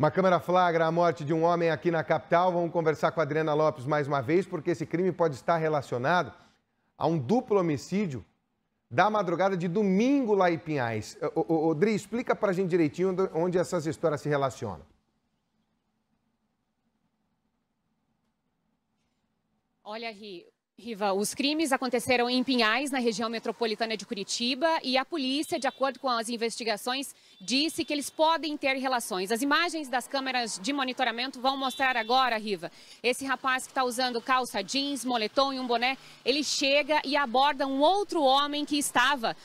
Uma câmera flagra a morte de um homem aqui na capital. Vamos conversar com a Adriana Lopes mais uma vez, porque esse crime pode estar relacionado a um duplo homicídio da madrugada de domingo lá em Pinhais. Odri, explica para a gente direitinho onde essas histórias se relacionam. Olha, Rio. Riva, os crimes aconteceram em Pinhais, na região metropolitana de Curitiba, e a polícia, de acordo com as investigações, disse que eles podem ter relações. As imagens das câmeras de monitoramento vão mostrar agora, Riva, esse rapaz que está usando calça jeans, moletom e um boné, ele chega e aborda um outro homem que estava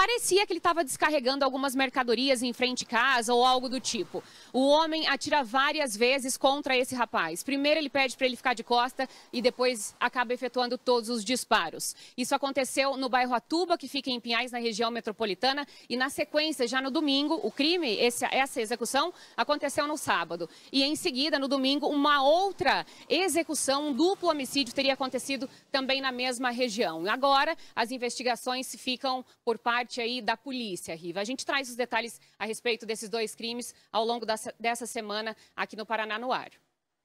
Parecia que ele estava descarregando algumas mercadorias em frente de casa ou algo do tipo. O homem atira várias vezes contra esse rapaz. Primeiro ele pede para ele ficar de costa e depois acaba efetuando todos os disparos. Isso aconteceu no bairro Atuba, que fica em Pinhais, na região metropolitana, e na sequência, já no domingo, o crime, esse, essa execução, aconteceu no sábado. E em seguida, no domingo, uma outra execução, um duplo homicídio teria acontecido também na mesma região. Agora, as investigações ficam por parte parte aí da polícia, Riva. A gente traz os detalhes a respeito desses dois crimes ao longo dessa semana aqui no Paraná no ar.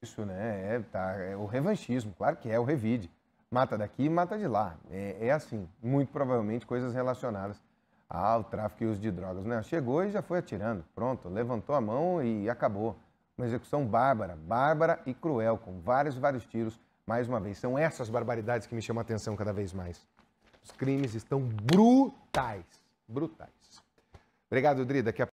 Isso, né? É, tá, é o revanchismo, claro que é o revide. Mata daqui, mata de lá. É, é assim, muito provavelmente coisas relacionadas ao tráfico e uso de drogas. Né? Chegou e já foi atirando, pronto, levantou a mão e acabou. Uma execução bárbara, bárbara e cruel, com vários vários tiros. Mais uma vez, são essas barbaridades que me chamam a atenção cada vez mais. Os crimes estão brutais. Brutais. Obrigado, Dri. Daqui a